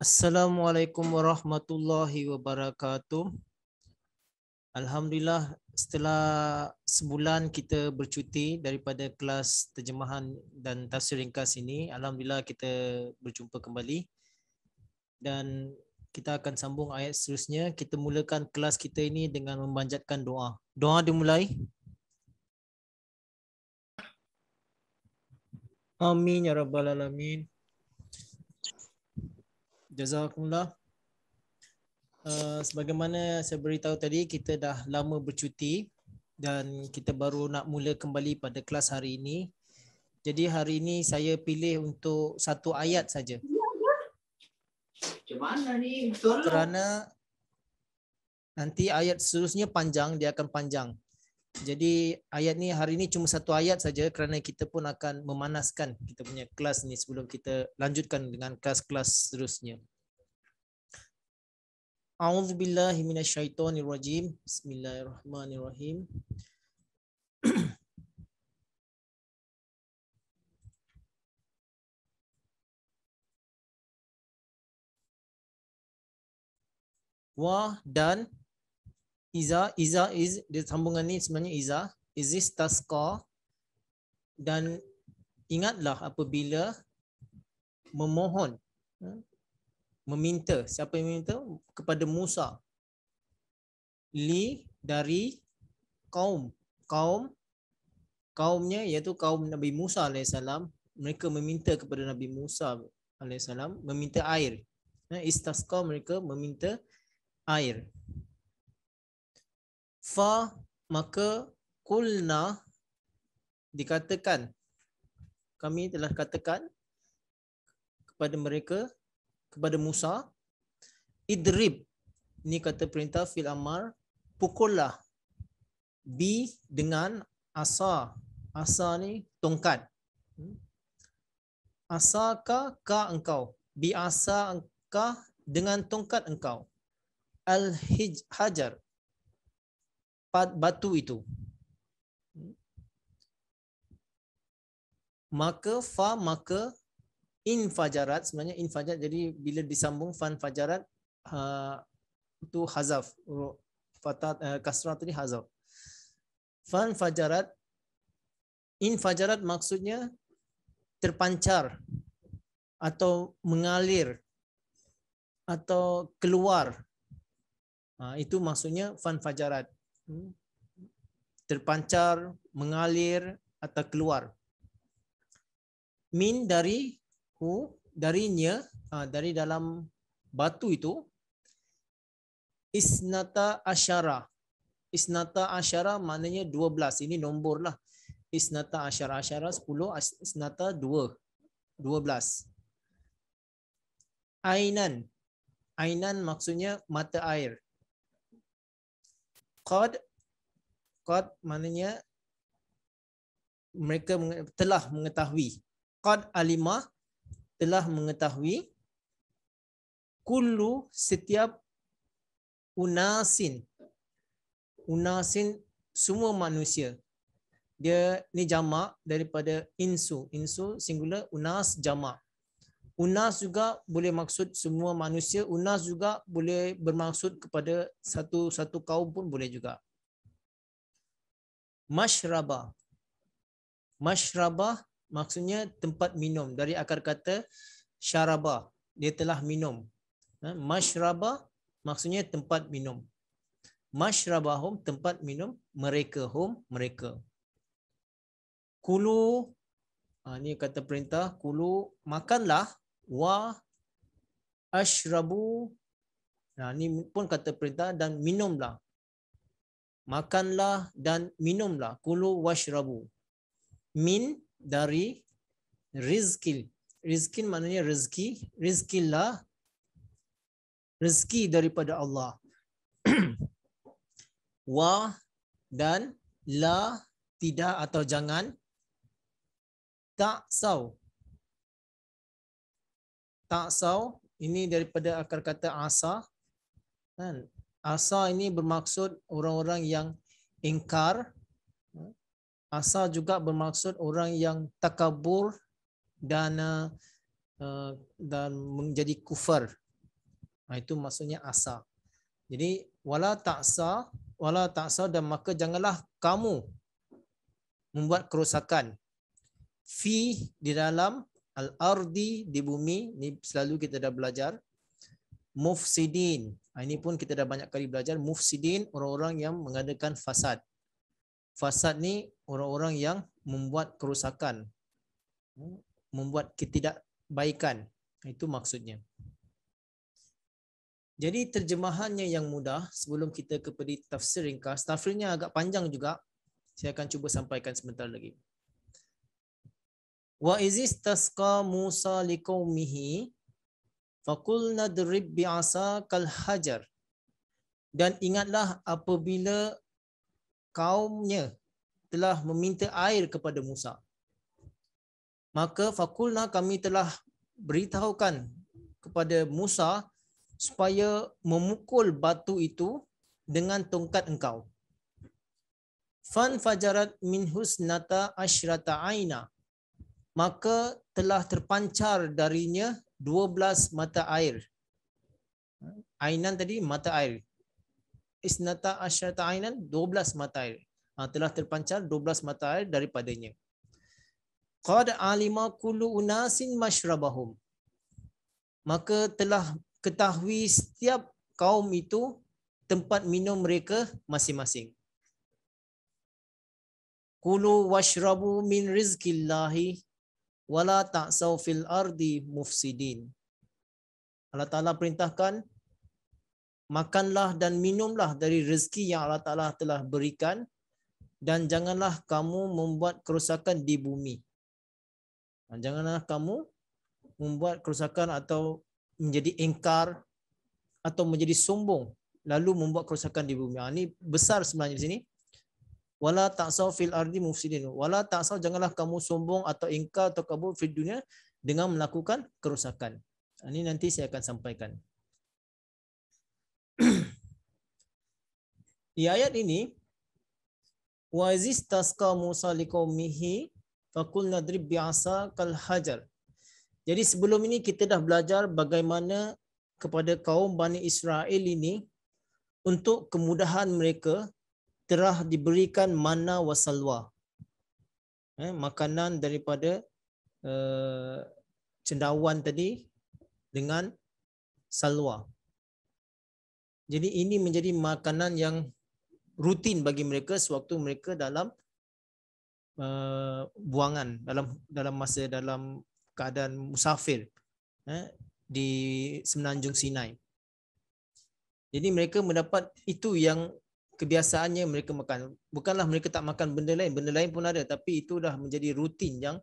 Assalamualaikum warahmatullahi wabarakatuh. Alhamdulillah setelah sebulan kita bercuti daripada kelas terjemahan dan tafsir ringkas ini, alhamdulillah kita berjumpa kembali. Dan kita akan sambung ayat seterusnya. Kita mulakan kelas kita ini dengan memanjatkan doa. Doa dimulai. Amin ya rabbal alamin. Jazakumullah. Uh, sebagaimana saya beritahu tadi, kita dah lama bercuti dan kita baru nak mula kembali pada kelas hari ini. Jadi hari ini saya pilih untuk satu ayat saja. Mana ni? Lah. Kerana nanti ayat seterusnya panjang, dia akan panjang. Jadi ayat ni hari ni cuma satu ayat saja kerana kita pun akan memanaskan kita punya kelas ni sebelum kita lanjutkan dengan kelas-kelas seterusnya. A'udzu billahi minasyaitonir rajim. Bismillahirrahmanirrahim. Wa dan Iza, Iza is dia sambungan ni sebenarnya Iza, is this taska dan ingatlah apabila memohon hmm, meminta siapa yang meminta kepada Musa li dari kaum kaum kaumnya iaitu kaum Nabi Musa AS mereka meminta kepada Nabi Musa AS meminta air istasqa mereka meminta air fa maka kulna dikatakan kami telah katakan kepada mereka kepada Musa idrib ni kata perintah fil amar pukullah bi dengan asa asa ni tongkat hmm? asa asaka ka engkau bi asa engkau dengan tongkat engkau al hajar batu itu. Maka fa maka infajarat sebenarnya infajarat jadi bila disambung fa fajarat uh, itu hazaf fatat uh, eh, kasrah tadi hazaf. Fa fajarat infajarat maksudnya terpancar atau mengalir atau keluar. Uh, itu maksudnya fan fajarat terpancar, mengalir atau keluar. Min dari hu darinya ha, dari dalam batu itu isnata asyara. Isnata asyara maknanya 12. Ini nombor lah. Isnata asyara. Asyara 10. Isnata 2. 12. Ainan. Ainan maksudnya mata air qad qad maknanya mereka telah mengetahui qad alimah telah mengetahui kullu setiap unasin unasin semua manusia dia ni jamak daripada insu insu singular unas jamak Unas juga boleh maksud semua manusia. Unas juga boleh bermaksud kepada satu-satu kaum pun boleh juga. Mashrabah. Mashrabah maksudnya tempat minum. Dari akar kata syarabah. Dia telah minum. Ha? Mashrabah maksudnya tempat minum. Mashrabah home tempat minum mereka. home mereka. Kulu. Ini ha, kata perintah. Kulu makanlah wa ashrabu nah ni pun kata perintah dan minumlah makanlah dan minumlah kulu washrabu min dari rizkil rizkin maknanya rezeki rizkillah rezeki daripada Allah wa dan la tidak atau jangan tak sau Ta'asaw ini daripada akar kata asa. Kan? Asa ini bermaksud orang-orang yang ingkar. Asa juga bermaksud orang yang takabur dan eh, dan menjadi kufur. Nah, ha, itu maksudnya asa. Jadi wala ta'sa, wala ta'sa dan maka janganlah kamu membuat kerosakan fi di dalam Al-ardi di bumi ni selalu kita dah belajar mufsidin. Ah, ini pun kita dah banyak kali belajar mufsidin orang-orang yang mengadakan fasad. Fasad ni orang-orang yang membuat kerusakan. Membuat ketidakbaikan. Itu maksudnya. Jadi terjemahannya yang mudah sebelum kita kepada tafsir ringkas. Tafsirnya agak panjang juga. Saya akan cuba sampaikan sebentar lagi. Wa izis tasqa Musa liqaumihi faqulna drib bi asa kal hajar. Dan ingatlah apabila kaumnya telah meminta air kepada Musa. Maka fakulna kami telah beritahukan kepada Musa supaya memukul batu itu dengan tongkat engkau. Fan fajarat min husnata ashrata aina maka telah terpancar darinya 12 mata air. Ainan tadi mata air. Isnata asyata ainan 12 mata air. Ha, telah terpancar 12 mata air daripadanya. Qad alima kullu unasin mashrabahum. Maka telah ketahui setiap kaum itu tempat minum mereka masing-masing. Kulu washrabu min rizqillahi wala ta'saw fil ardi mufsidin. Allah Ta'ala perintahkan, makanlah dan minumlah dari rezeki yang Allah Ta'ala telah berikan dan janganlah kamu membuat kerusakan di bumi. Dan janganlah kamu membuat kerusakan atau menjadi engkar atau menjadi sombong lalu membuat kerusakan di bumi. Ini ha, besar sebenarnya di sini wala ta'saw fil ardi mufsidin wala ta'saw janganlah kamu sombong atau ingkar atau kabur fil dunia dengan melakukan kerusakan ha, ini nanti saya akan sampaikan di ayat ini wa iz tasqa musa liqaumihi faqul nadrib bi asa kal hajar jadi sebelum ini kita dah belajar bagaimana kepada kaum Bani Israel ini untuk kemudahan mereka telah diberikan mana wasalwa eh, makanan daripada uh, cendawan tadi dengan salwa. Jadi ini menjadi makanan yang rutin bagi mereka sewaktu mereka dalam uh, buangan dalam dalam masa dalam keadaan musafir eh, di semenanjung Sinai. Jadi mereka mendapat itu yang kebiasaannya mereka makan. Bukanlah mereka tak makan benda lain, benda lain pun ada tapi itu dah menjadi rutin yang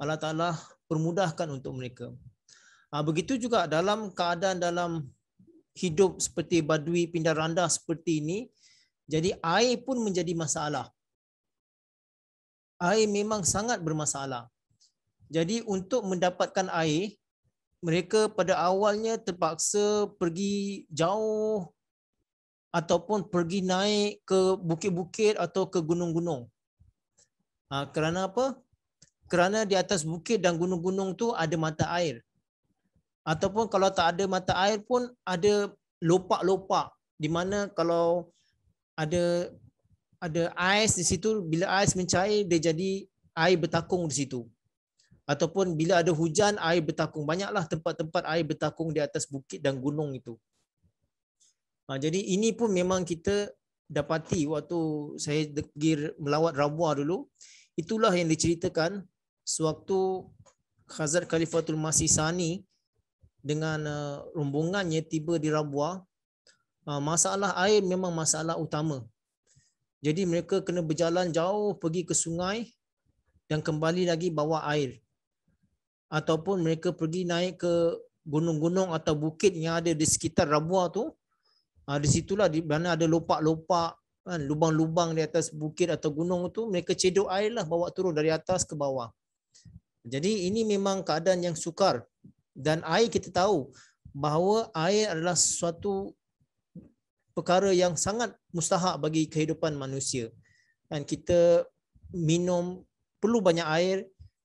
Allah Taala permudahkan untuk mereka. Ah begitu juga dalam keadaan dalam hidup seperti badui pindah randa seperti ini jadi air pun menjadi masalah. Air memang sangat bermasalah. Jadi untuk mendapatkan air mereka pada awalnya terpaksa pergi jauh ataupun pergi naik ke bukit-bukit atau ke gunung-gunung. Ha, kerana apa? Kerana di atas bukit dan gunung-gunung tu ada mata air. Ataupun kalau tak ada mata air pun ada lopak-lopak di mana kalau ada ada ais di situ bila ais mencair dia jadi air bertakung di situ. Ataupun bila ada hujan air bertakung banyaklah tempat-tempat air bertakung di atas bukit dan gunung itu. Ha, jadi ini pun memang kita dapati waktu saya pergi melawat Rabwah dulu. Itulah yang diceritakan sewaktu Khazar Khalifatul Masih Sani dengan uh, rombongannya tiba di Rabwah. Ha, masalah air memang masalah utama. Jadi mereka kena berjalan jauh pergi ke sungai dan kembali lagi bawa air. Ataupun mereka pergi naik ke gunung-gunung atau bukit yang ada di sekitar Rabwah tu Ha, di situlah di mana ada lopak-lopak, kan, lubang-lubang di atas bukit atau gunung itu mereka cedok air lah bawa turun dari atas ke bawah. Jadi ini memang keadaan yang sukar dan air kita tahu bahawa air adalah suatu perkara yang sangat mustahak bagi kehidupan manusia. dan kita minum perlu banyak air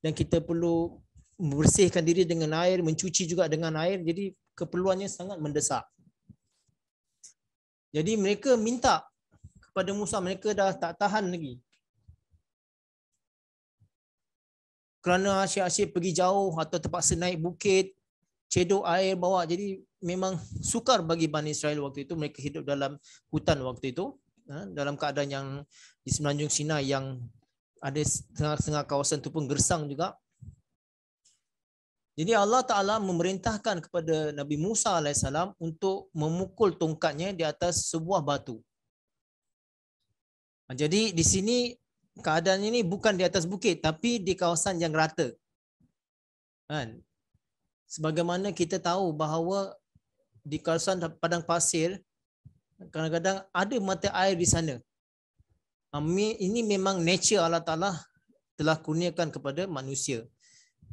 dan kita perlu membersihkan diri dengan air, mencuci juga dengan air. Jadi keperluannya sangat mendesak. Jadi mereka minta kepada Musa mereka dah tak tahan lagi. Kerana asyik-asyik pergi jauh atau terpaksa naik bukit, cedok air bawa. Jadi memang sukar bagi Bani Israel waktu itu. Mereka hidup dalam hutan waktu itu. Ha, dalam keadaan yang di Semenanjung Sinai yang ada setengah-setengah kawasan itu pun gersang juga. Jadi Allah Taala memerintahkan kepada Nabi Musa alaihissalam untuk memukul tongkatnya di atas sebuah batu. Jadi di sini keadaan ini bukan di atas bukit tapi di kawasan yang rata. Kan? Sebagaimana kita tahu bahawa di kawasan padang pasir kadang-kadang ada mata air di sana. Ini memang nature Allah Taala telah kurniakan kepada manusia.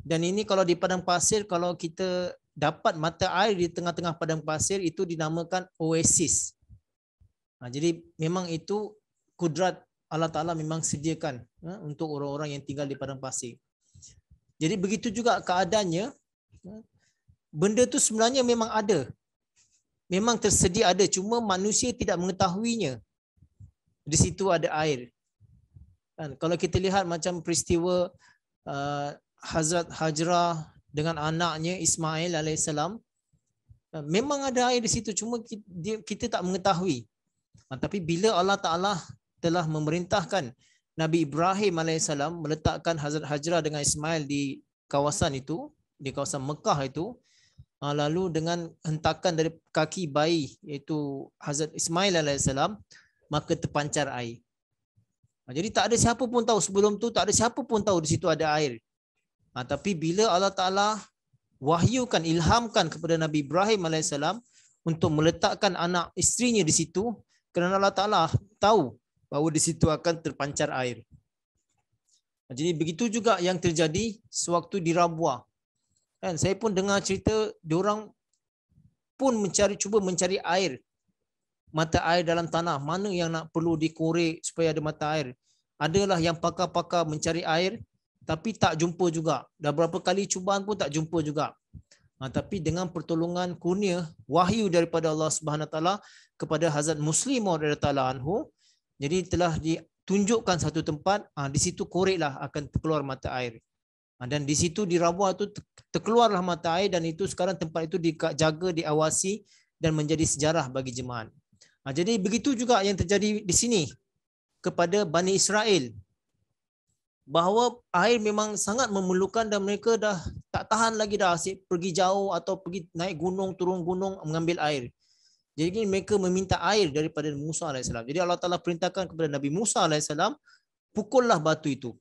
Dan ini kalau di padang pasir, kalau kita dapat mata air di tengah-tengah padang pasir, itu dinamakan oasis. Ha, jadi memang itu kudrat Allah Ta'ala memang sediakan ha, untuk orang-orang yang tinggal di padang pasir. Jadi begitu juga keadaannya, ha, benda tu sebenarnya memang ada. Memang tersedia ada, cuma manusia tidak mengetahuinya. Di situ ada air. Kan, kalau kita lihat macam peristiwa uh, Hazrat Hajrah dengan anaknya Ismail alaihissalam eh, memang ada air di situ cuma kita tak mengetahui ah, tapi bila Allah Taala telah memerintahkan Nabi Ibrahim alaihissalam meletakkan Hazrat Hajrah dengan Ismail di kawasan itu di kawasan Mekah itu ah, lalu dengan hentakan dari kaki bayi iaitu Hazrat Ismail alaihissalam maka terpancar air ah, jadi tak ada siapa pun tahu sebelum tu tak ada siapa pun tahu di situ ada air Ha, tapi bila Allah Ta'ala wahyukan, ilhamkan kepada Nabi Ibrahim AS untuk meletakkan anak isterinya di situ, kerana Allah Ta'ala tahu bahawa di situ akan terpancar air. Ha, jadi begitu juga yang terjadi sewaktu di Rabwah. Kan, saya pun dengar cerita orang pun mencari cuba mencari air mata air dalam tanah mana yang nak perlu dikorek supaya ada mata air adalah yang pakar-pakar mencari air tapi tak jumpa juga. Dah berapa kali cubaan pun tak jumpa juga. Ha, tapi dengan pertolongan kurnia wahyu daripada Allah Subhanahu Wa Taala kepada Hazrat Muslim radhiyallahu anhu, jadi telah ditunjukkan satu tempat ha, di situ koreklah akan keluar mata air. Ha, dan di situ di Rabwa tu terkeluarlah mata air dan itu sekarang tempat itu dijaga, diawasi dan menjadi sejarah bagi jemaah. Ha, jadi begitu juga yang terjadi di sini kepada Bani Israel bahawa air memang sangat memerlukan dan mereka dah tak tahan lagi dah asyik pergi jauh atau pergi naik gunung turun gunung mengambil air. Jadi mereka meminta air daripada Musa AS. Jadi Allah Ta'ala perintahkan kepada Nabi Musa AS, pukullah batu itu.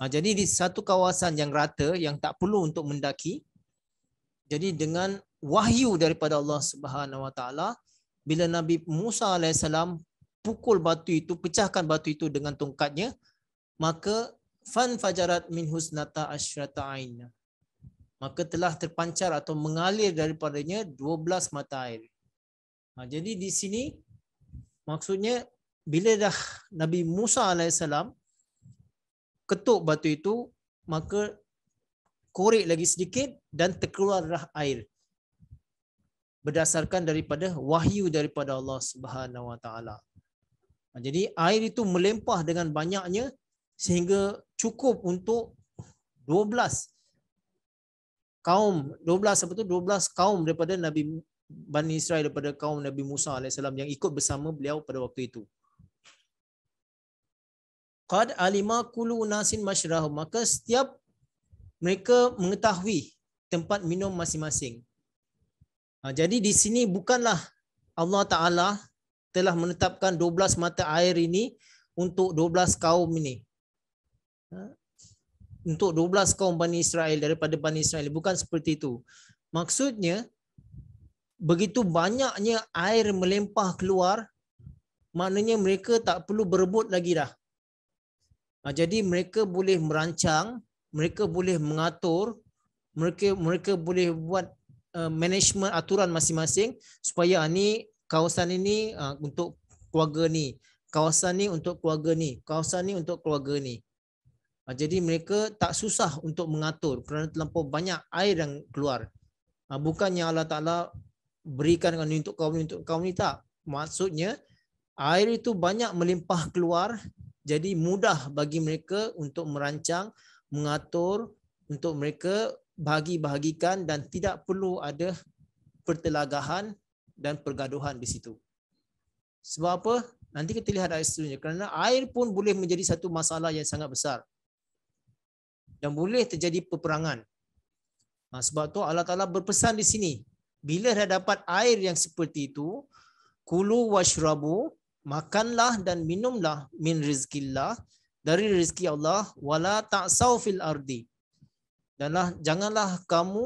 Ha, jadi di satu kawasan yang rata, yang tak perlu untuk mendaki, jadi dengan wahyu daripada Allah Subhanahu Wa Taala, bila Nabi Musa AS pukul batu itu, pecahkan batu itu dengan tongkatnya, maka fan fajarat min husnata asyrata ain maka telah terpancar atau mengalir daripadanya 12 mata air ha, jadi di sini maksudnya bila dah Nabi Musa AS ketuk batu itu maka korek lagi sedikit dan terkeluarlah air berdasarkan daripada wahyu daripada Allah Subhanahu Wa Taala. Ha, jadi air itu melempah dengan banyaknya sehingga cukup untuk 12 kaum 12 apa tu 12 kaum daripada Nabi Bani Israel daripada kaum Nabi Musa AS yang ikut bersama beliau pada waktu itu. Qad alima kullu nasin mashrahu maka setiap mereka mengetahui tempat minum masing-masing. Ha, jadi di sini bukanlah Allah Taala telah menetapkan 12 mata air ini untuk 12 kaum ini untuk 12 kaum Bani Israel daripada Bani Israel bukan seperti itu maksudnya begitu banyaknya air melempah keluar maknanya mereka tak perlu berebut lagi dah ha, jadi mereka boleh merancang mereka boleh mengatur mereka mereka boleh buat eh, management aturan masing-masing supaya ini kawasan ini ha, untuk keluarga ni kawasan ni untuk keluarga ni kawasan ni, untuk keluarga ni. Ah, jadi mereka tak susah untuk mengatur kerana terlalu banyak air yang keluar. Ah, Bukannya Allah Ta'ala berikan untuk kaum ini, untuk kaum ini tak. Maksudnya air itu banyak melimpah keluar jadi mudah bagi mereka untuk merancang, mengatur untuk mereka bagi-bahagikan dan tidak perlu ada pertelagahan dan pergaduhan di situ. Sebab apa? Nanti kita lihat ayat seterusnya. Kerana air pun boleh menjadi satu masalah yang sangat besar dan boleh terjadi peperangan. Ha, sebab tu Allah Taala berpesan di sini, bila dah dapat air yang seperti itu, kulu washrabu, makanlah dan minumlah min rizqillah dari rezeki Allah wala ta'saw fil ardi. Danlah janganlah kamu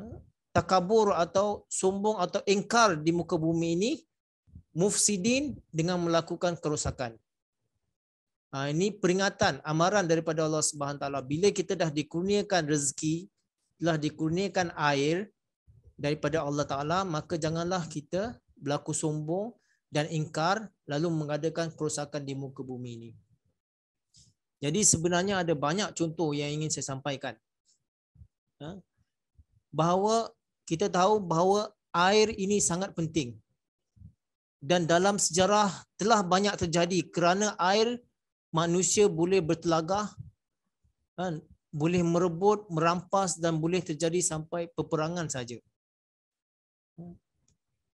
ha, takabur atau sombong atau engkar di muka bumi ini mufsidin dengan melakukan kerosakan. Ah, ini peringatan amaran daripada Allah Subhanahu taala bila kita dah dikurniakan rezeki telah dikurniakan air daripada Allah taala maka janganlah kita berlaku sombong dan ingkar lalu mengadakan kerosakan di muka bumi ini jadi sebenarnya ada banyak contoh yang ingin saya sampaikan ha? bahawa kita tahu bahawa air ini sangat penting dan dalam sejarah telah banyak terjadi kerana air manusia boleh bertelagah kan boleh merebut merampas dan boleh terjadi sampai peperangan saja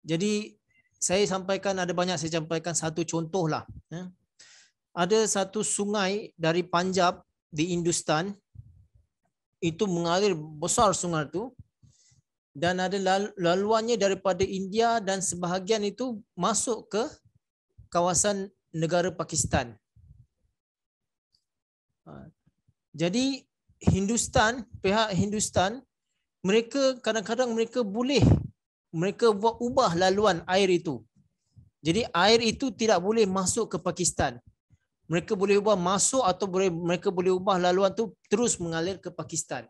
jadi saya sampaikan ada banyak saya sampaikan satu contohlah ya ada satu sungai dari Punjab di Hindustan itu mengalir besar sungai itu dan ada laluannya daripada India dan sebahagian itu masuk ke kawasan negara Pakistan Ha. Jadi Hindustan, pihak Hindustan, mereka kadang-kadang mereka boleh mereka buat ubah laluan air itu. Jadi air itu tidak boleh masuk ke Pakistan. Mereka boleh ubah masuk atau boleh mereka boleh ubah laluan tu terus mengalir ke Pakistan.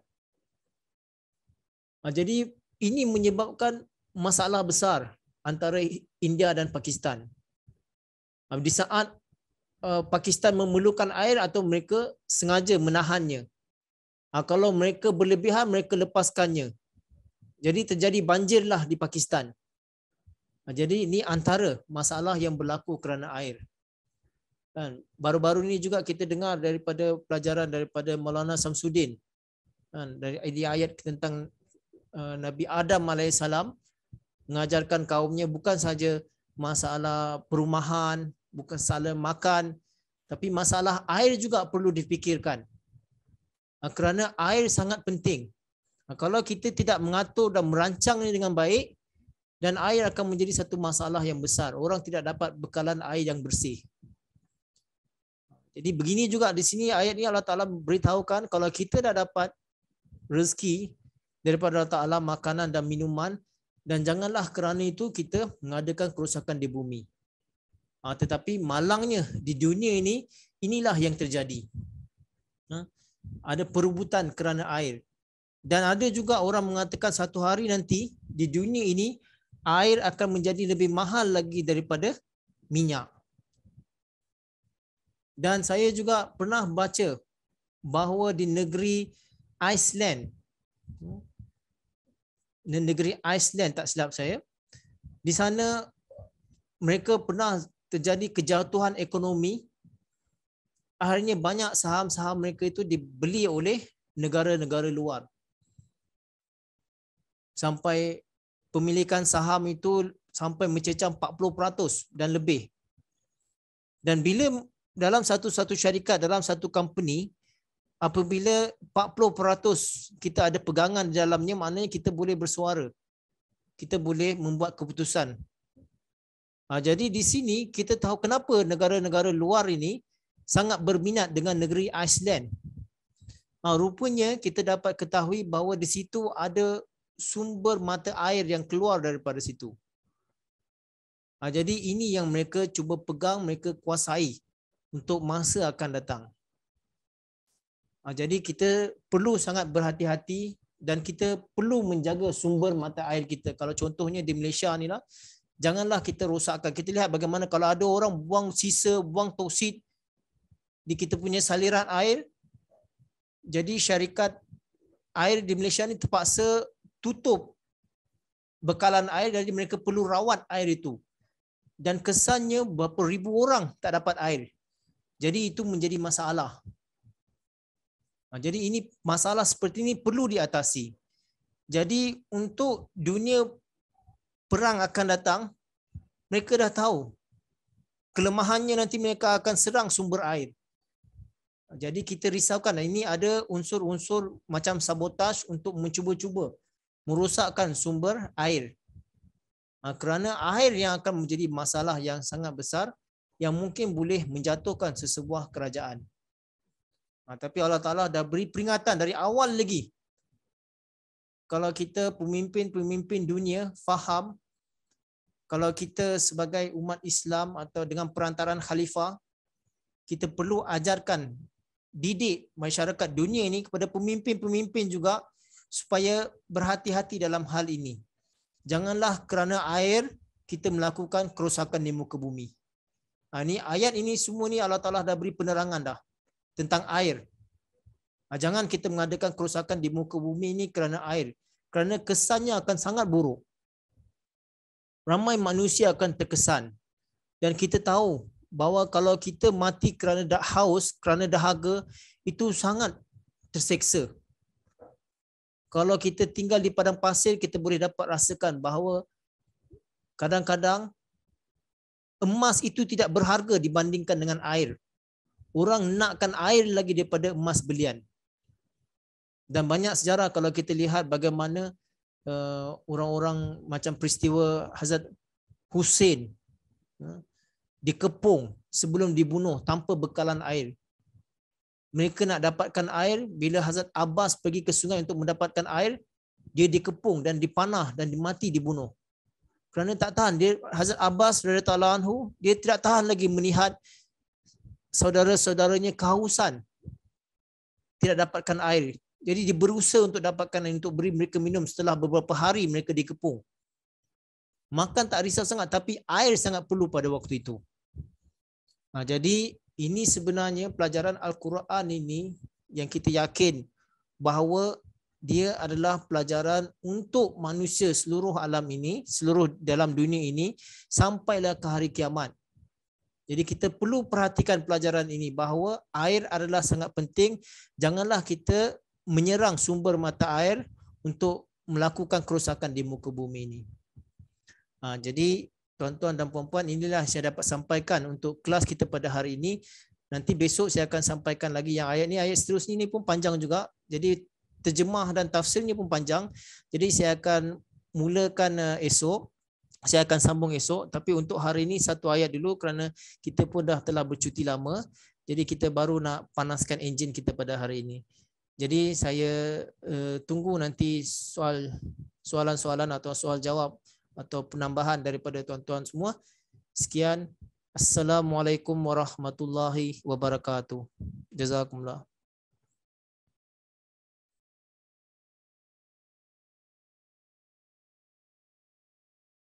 Ha, jadi ini menyebabkan masalah besar antara India dan Pakistan. Ha, di saat Uh, Pakistan memerlukan air atau mereka sengaja menahannya. Ha, kalau mereka berlebihan, mereka lepaskannya. Jadi terjadi banjirlah di Pakistan. Ha, jadi ini antara masalah yang berlaku kerana air. Kan? baru-baru ini juga kita dengar daripada pelajaran daripada Maulana Samsudin kan, dari ayat tentang uh, Nabi Adam alaihissalam mengajarkan kaumnya bukan saja masalah perumahan bukan salah makan tapi masalah air juga perlu difikirkan ah, kerana air sangat penting ah, kalau kita tidak mengatur dan merancang ini dengan baik dan air akan menjadi satu masalah yang besar orang tidak dapat bekalan air yang bersih jadi begini juga di sini ayat ini Allah Taala beritahukan kalau kita dah dapat rezeki daripada Allah Taala makanan dan minuman dan janganlah kerana itu kita mengadakan kerusakan di bumi. Ha, tetapi malangnya di dunia ini inilah yang terjadi. Ha, ada perubutan kerana air. Dan ada juga orang mengatakan satu hari nanti di dunia ini air akan menjadi lebih mahal lagi daripada minyak. Dan saya juga pernah baca bahawa di negeri Iceland di negeri Iceland tak silap saya di sana mereka pernah terjadi kejatuhan ekonomi akhirnya banyak saham-saham mereka itu dibeli oleh negara-negara luar sampai pemilikan saham itu sampai mencecah 40% dan lebih dan bila dalam satu-satu syarikat dalam satu company apabila 40% kita ada pegangan dalamnya maknanya kita boleh bersuara kita boleh membuat keputusan Ha, jadi di sini kita tahu kenapa negara-negara luar ini sangat berminat dengan negeri Iceland. Ha, rupanya kita dapat ketahui bahawa di situ ada sumber mata air yang keluar daripada situ. Ha, jadi ini yang mereka cuba pegang, mereka kuasai untuk masa akan datang. Jadi kita perlu sangat berhati-hati dan kita perlu menjaga sumber mata air kita. Kalau contohnya di Malaysia ni lah, Janganlah kita rosakkan. Kita lihat bagaimana kalau ada orang buang sisa, buang toksid di kita punya saliran air. Jadi syarikat air di Malaysia ni terpaksa tutup bekalan air jadi mereka perlu rawat air itu. Dan kesannya berapa ribu orang tak dapat air. Jadi itu menjadi masalah. Ha, jadi ini masalah seperti ini perlu diatasi. Jadi untuk dunia perang akan datang, mereka dah tahu kelemahannya nanti mereka akan serang sumber air. Jadi kita risaukan ini ada unsur-unsur macam sabotaj untuk mencuba-cuba merosakkan sumber air. Ha, kerana air yang akan menjadi masalah yang sangat besar yang mungkin boleh menjatuhkan sesebuah kerajaan. Ha, tapi Allah Ta'ala dah beri peringatan dari awal lagi. Kalau kita pemimpin-pemimpin dunia faham kalau kita sebagai umat Islam atau dengan perantaran khalifah kita perlu ajarkan didik masyarakat dunia ini kepada pemimpin-pemimpin juga supaya berhati-hati dalam hal ini. Janganlah kerana air kita melakukan kerosakan di muka bumi. Ha, ini ayat ini semua ni Allah Taala dah beri penerangan dah tentang air. Ha, jangan kita mengadakan kerosakan di muka bumi ini kerana air. Kerana kesannya akan sangat buruk ramai manusia akan terkesan dan kita tahu bahawa kalau kita mati kerana dah haus, kerana dahaga, itu sangat terseksa. Kalau kita tinggal di padang pasir, kita boleh dapat rasakan bahawa kadang-kadang emas itu tidak berharga dibandingkan dengan air. Orang nakkan air lagi daripada emas belian. Dan banyak sejarah kalau kita lihat bagaimana uh, orang-orang macam peristiwa Hazrat Hussein uh, dikepung sebelum dibunuh tanpa bekalan air. Mereka nak dapatkan air bila Hazrat Abbas pergi ke sungai untuk mendapatkan air, dia dikepung dan dipanah dan mati dibunuh. Kerana tak tahan dia Hazrat Abbas radhiyallahu anhu, dia tidak tahan lagi melihat saudara-saudaranya kehausan tidak dapatkan air jadi dia berusaha untuk dapatkan untuk beri mereka minum setelah beberapa hari mereka dikepung. Makan tak risau sangat tapi air sangat perlu pada waktu itu. Ha, jadi ini sebenarnya pelajaran Al-Quran ini yang kita yakin bahawa dia adalah pelajaran untuk manusia seluruh alam ini, seluruh dalam dunia ini sampailah ke hari kiamat. Jadi kita perlu perhatikan pelajaran ini bahawa air adalah sangat penting. Janganlah kita menyerang sumber mata air untuk melakukan kerosakan di muka bumi ini. Ha, jadi tuan-tuan dan puan-puan inilah saya dapat sampaikan untuk kelas kita pada hari ini. Nanti besok saya akan sampaikan lagi yang ayat ni ayat seterusnya ini pun panjang juga. Jadi terjemah dan tafsirnya pun panjang. Jadi saya akan mulakan eh, esok. Saya akan sambung esok tapi untuk hari ini satu ayat dulu kerana kita pun dah telah bercuti lama. Jadi kita baru nak panaskan enjin kita pada hari ini. Jadi saya uh, tunggu nanti soal soalan-soalan atau soal jawab atau penambahan daripada tuan-tuan semua. Sekian. Assalamualaikum warahmatullahi wabarakatuh. Jazakumullah.